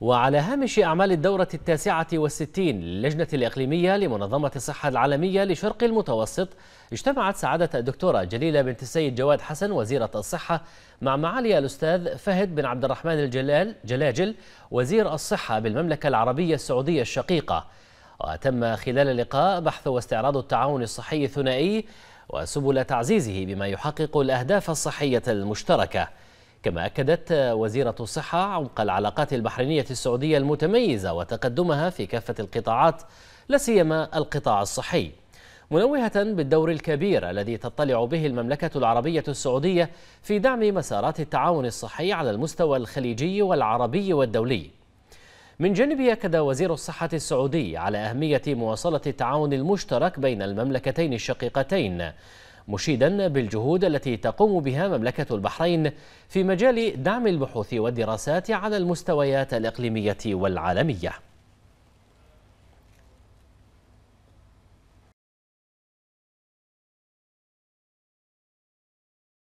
وعلى هامش أعمال الدورة التاسعة والستين للجنة الإقليمية لمنظمة الصحة العالمية لشرق المتوسط اجتمعت سعادة الدكتورة جليلة بنت السيد جواد حسن وزيرة الصحة مع معالي الأستاذ فهد بن عبد الرحمن الجلال جلاجل وزير الصحة بالمملكة العربية السعودية الشقيقة وتم خلال اللقاء بحث واستعراض التعاون الصحي الثنائي وسبل تعزيزه بما يحقق الأهداف الصحية المشتركة كما أكدت وزيرة الصحة عمق العلاقات البحرينية السعودية المتميزة وتقدمها في كافة القطاعات لا سيما القطاع الصحي منوهة بالدور الكبير الذي تطلع به المملكة العربية السعودية في دعم مسارات التعاون الصحي على المستوى الخليجي والعربي والدولي من جانبه أكد وزير الصحة السعودي على أهمية مواصلة التعاون المشترك بين المملكتين الشقيقتين مشيدا بالجهود التي تقوم بها مملكة البحرين في مجال دعم البحوث والدراسات على المستويات الإقليمية والعالمية